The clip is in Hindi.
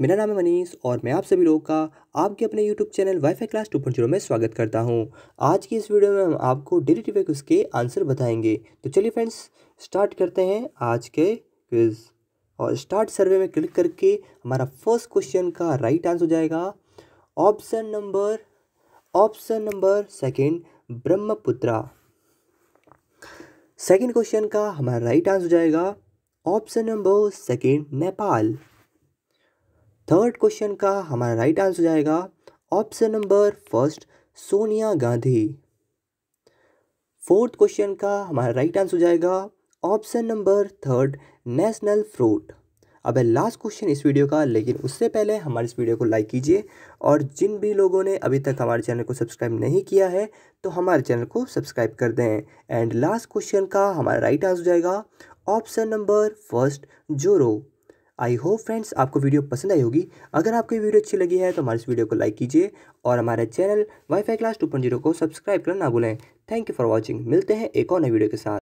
मेरा नाम है मनीष और मैं आप सभी लोगों का आपके अपने YouTube channel wifi class two zero में स्वागत करता हूं। आज की इस वीडियो में हम आपको डेली टीवी क्विज के आंसर बताएंगे तो चलिए फ्रेंड्स स्टार्ट करते हैं आज के क्विज और स्टार्ट सर्वे में क्लिक करके हमारा फर्स्ट क्वेश्चन का राइट आंसर हो जाएगा option number option number second Brahmaputra second question का हमारा राइट आंसर हो जाएगा option number second Nepal third question का हमारा राइट आंसर जाएगा option number first Sonia Gandhi fourth question का हमारा राइट आंसर जाएगा option number third national fruit अब है लास्ट क्वेश्चन इस वीडियो का लेकिन उससे पहले हमारे इस वीडियो को लाइक कीजिए और जिन भी लोगों ने अभी तक हमारे चैनल को सब्सक्राइब नहीं किया है तो हमारे चैनल को सब्सक्राइब कर दें एंड लास्ट क्वेश्चन का हमारा राइट आंसर जाएगा ऑप्शन नंबर फर्स्ट जोरो आई होप फ्रेंड्स आपको वीडियो पसंद आई होगी अगर आपको ये वीडियो अच्छी लगी है तो हमारे इस वीडियो को लाइक कीजिए और हमारे channel wifi class two point zero को सब्सक्राइब करना ना भूलें थैंक यू फॉर वॉचिंग मिलते हैं एक और नई वीडियो के साथ